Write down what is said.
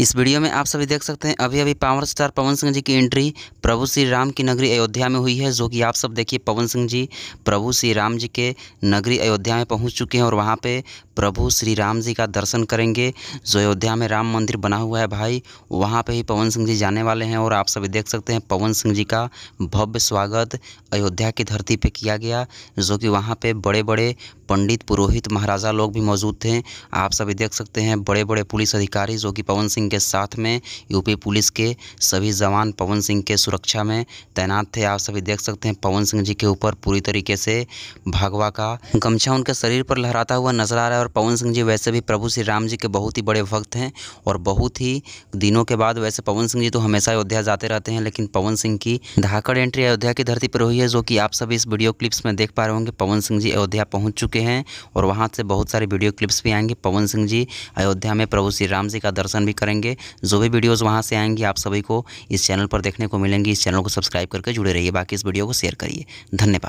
इस वीडियो में आप सभी देख सकते हैं अभी अभी पावर स्टार पवन सिंह जी की एंट्री प्रभु श्री राम की नगरी अयोध्या में हुई है जो कि आप सब देखिए पवन सिंह जी प्रभु श्री राम जी के नगरी अयोध्या में पहुंच चुके हैं और वहां पे प्रभु श्री राम जी का दर्शन करेंगे जो अयोध्या में राम मंदिर बना हुआ है भाई वहाँ पर ही पवन सिंह जी जाने वाले हैं और आप सभी देख सकते हैं पवन सिंह जी का भव्य स्वागत अयोध्या की धरती पर किया गया जो कि वहाँ पर बड़े बड़े पंडित पुरोहित महाराजा लोग भी मौजूद थे आप सभी देख सकते हैं बड़े बड़े पुलिस अधिकारी जो कि पवन सिंह सिंह के साथ में यूपी पुलिस के सभी जवान पवन सिंह के सुरक्षा में तैनात थे आप सभी देख सकते हैं पवन सिंह जी के ऊपर पूरी तरीके से भगवा का गमछा उनके शरीर पर लहराता हुआ नजर आ रहा है और पवन सिंह जी वैसे भी प्रभु श्री राम जी के बहुत ही बड़े भक्त हैं और बहुत ही दिनों के बाद वैसे पवन सिंह जी तो हमेशा अयोध्या जाते रहते हैं लेकिन पवन सिंह की धाकड़ एंट्री अयोध्या की धरती पर हुई है जो कि आप सभी इस वीडियो क्लिप्स में देख पा रहे होंगे पवन सिंह जी अयोध्या पहुंच चुके हैं और वहाँ से बहुत सारे वीडियो क्लिप्स भी आएंगे पवन सिंह जी अयोध्या में प्रभु श्री राम जी का दर्शन भी करेंगे करेंगे जो भी वीडियोज़ वहाँ से आएंगी आप सभी को इस चैनल पर देखने को मिलेंगी इस चैनल को सब्सक्राइब करके जुड़े रहिए बाकी इस वीडियो को शेयर करिए धन्यवाद